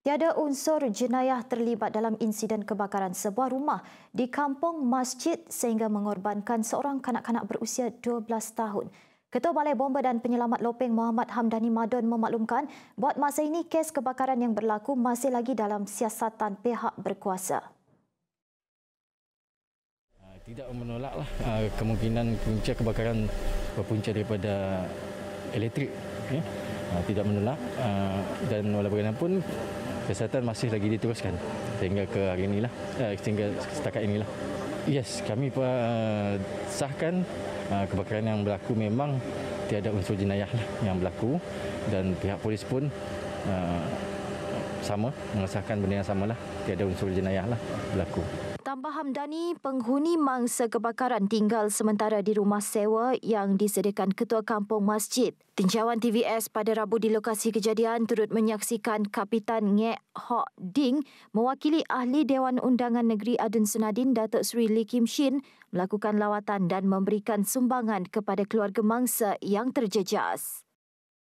Tiada unsur jenayah terlibat dalam insiden kebakaran sebuah rumah di kampung masjid sehingga mengorbankan seorang kanak-kanak berusia 12 tahun. Ketua Balai Bomba dan Penyelamat Lopeng Muhammad Hamdani Madon memaklumkan buat masa ini kes kebakaran yang berlaku masih lagi dalam siasatan pihak berkuasa. Ah, tidak menolaklah ah, kemungkinan punca kebakaran berpunca daripada elektrik. Ya. Ah, tidak menolak dan walaupun kesihatan masih lagi diteruskan sehingga ke hari inilah sehingga setakat inilah yes kami uh, sahkan eh, kebakaran yang berlaku memang tiada unsur jenayah lah yang berlaku dan pihak polis pun eh, sama mengesahkan benda yang samalah tiada unsur jenayah lah berlaku Amba Hamdani, penghuni mangsa kebakaran tinggal sementara di rumah sewa yang disediakan ketua kampung masjid. Tinjauan TVS pada Rabu di lokasi kejadian turut menyaksikan Kapitan Ngek Hock Ding mewakili Ahli Dewan Undangan Negeri Adun Senadin Datuk Seri Lee Kim Shin melakukan lawatan dan memberikan sumbangan kepada keluarga mangsa yang terjejas.